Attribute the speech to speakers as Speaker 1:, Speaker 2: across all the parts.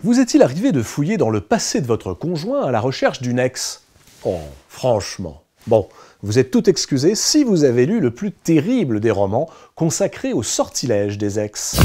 Speaker 1: Vous est-il arrivé de fouiller dans le passé de votre conjoint à la recherche d'une ex Oh, franchement. Bon, vous êtes tout excusé si vous avez lu le plus terrible des romans consacré au sortilège des ex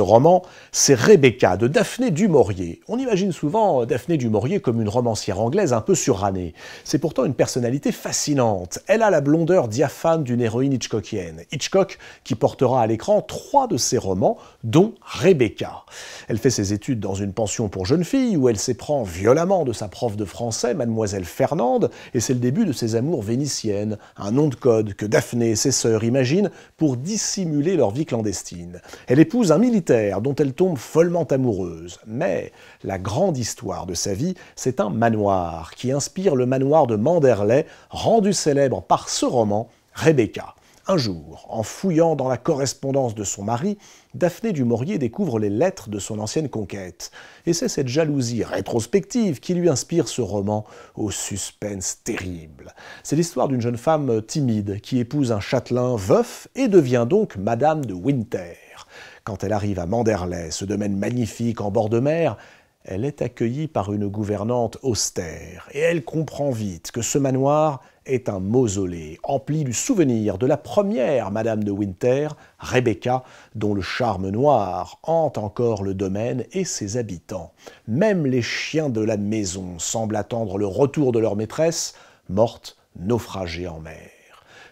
Speaker 1: ce roman, c'est Rebecca de Daphné du Maurier. On imagine souvent euh, Daphné du Maurier comme une romancière anglaise un peu surannée. C'est pourtant une personnalité fascinante. Elle a la blondeur diaphane d'une héroïne hitchcockienne. Hitchcock qui portera à l'écran trois de ses romans, dont Rebecca. Elle fait ses études dans une pension pour jeunes filles où elle s'éprend violemment de sa prof de français, mademoiselle Fernande, et c'est le début de ses amours vénitiennes, un nom de code que Daphné et ses sœurs imaginent pour dissimuler leur vie clandestine. Elle épouse un militaire dont elle tombe follement amoureuse. Mais la grande histoire de sa vie, c'est un manoir qui inspire le manoir de Manderley, rendu célèbre par ce roman, Rebecca. Un jour, en fouillant dans la correspondance de son mari, Daphné du Maurier découvre les lettres de son ancienne conquête. Et c'est cette jalousie rétrospective qui lui inspire ce roman au suspense terrible. C'est l'histoire d'une jeune femme timide qui épouse un châtelain veuf et devient donc Madame de Winter. Quand elle arrive à Manderley, ce domaine magnifique en bord de mer, elle est accueillie par une gouvernante austère, et elle comprend vite que ce manoir est un mausolée, empli du souvenir de la première Madame de Winter, Rebecca, dont le charme noir hante encore le domaine et ses habitants. Même les chiens de la maison semblent attendre le retour de leur maîtresse, morte, naufragée en mer.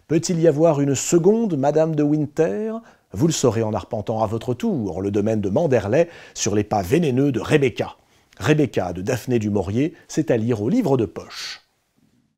Speaker 1: Peut-il y avoir une seconde Madame de Winter vous le saurez en arpentant à votre tour le domaine de Manderley sur les pas vénéneux de Rebecca. Rebecca de Daphné du Maurier, c'est à lire au livre de poche.